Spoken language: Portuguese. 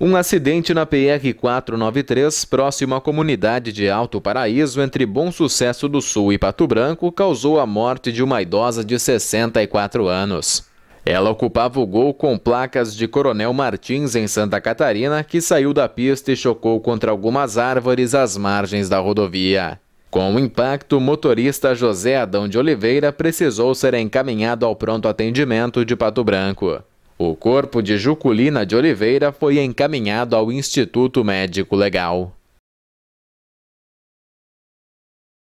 Um acidente na PR-493, próximo à comunidade de Alto Paraíso, entre Bom Sucesso do Sul e Pato Branco, causou a morte de uma idosa de 64 anos. Ela ocupava o gol com placas de Coronel Martins, em Santa Catarina, que saiu da pista e chocou contra algumas árvores às margens da rodovia. Com o impacto, o motorista José Adão de Oliveira precisou ser encaminhado ao pronto atendimento de Pato Branco. O corpo de Juculina de Oliveira foi encaminhado ao Instituto Médico Legal.